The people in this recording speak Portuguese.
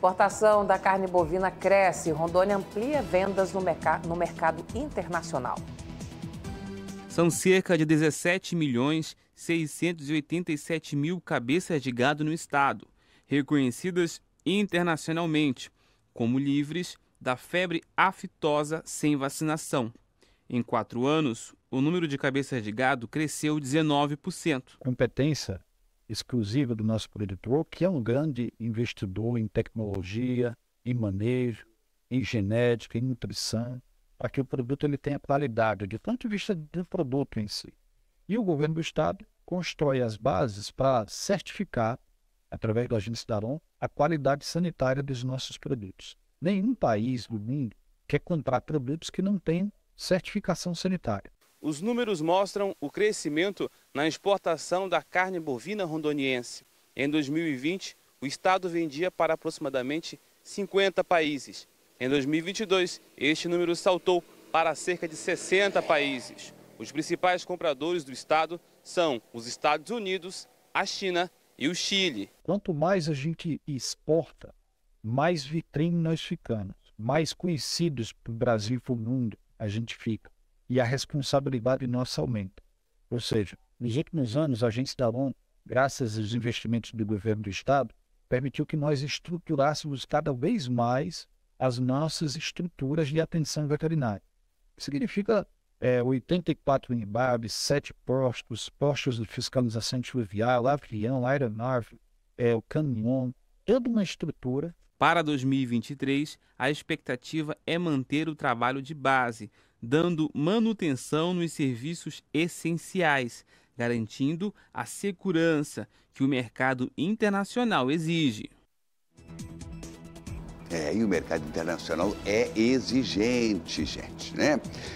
Exportação da carne bovina cresce. Rondônia amplia vendas no, merc no mercado internacional. São cerca de 17 milhões 687 mil cabeças de gado no estado, reconhecidas internacionalmente como livres da febre aftosa sem vacinação. Em quatro anos, o número de cabeças de gado cresceu 19%. Competência exclusiva do nosso produtor, que é um grande investidor em tecnologia, em manejo, em genética, em nutrição, para que o produto ele tenha qualidade, de tanto vista do produto em si. E o governo do estado constrói as bases para certificar, através da agência Daron, a qualidade sanitária dos nossos produtos. Nenhum país do mundo quer comprar produtos que não têm certificação sanitária os números mostram o crescimento na exportação da carne bovina rondoniense. Em 2020, o estado vendia para aproximadamente 50 países. Em 2022, este número saltou para cerca de 60 países. Os principais compradores do estado são os Estados Unidos, a China e o Chile. Quanto mais a gente exporta, mais vitrine nós ficamos, mais conhecidos para o Brasil e para o mundo a gente fica e a responsabilidade nossa aumenta. Ou seja, nos últimos anos, a agência da ONU, graças aos investimentos do governo do Estado, permitiu que nós estruturássemos cada vez mais as nossas estruturas de atenção veterinária. Significa é, 84 embabes, 7 postos, postos de fiscalização fluvial, avião, aeronave, é, o caminhão, toda uma estrutura. Para 2023, a expectativa é manter o trabalho de base, dando manutenção nos serviços essenciais, garantindo a segurança que o mercado internacional exige. É, e o mercado internacional é exigente, gente, né?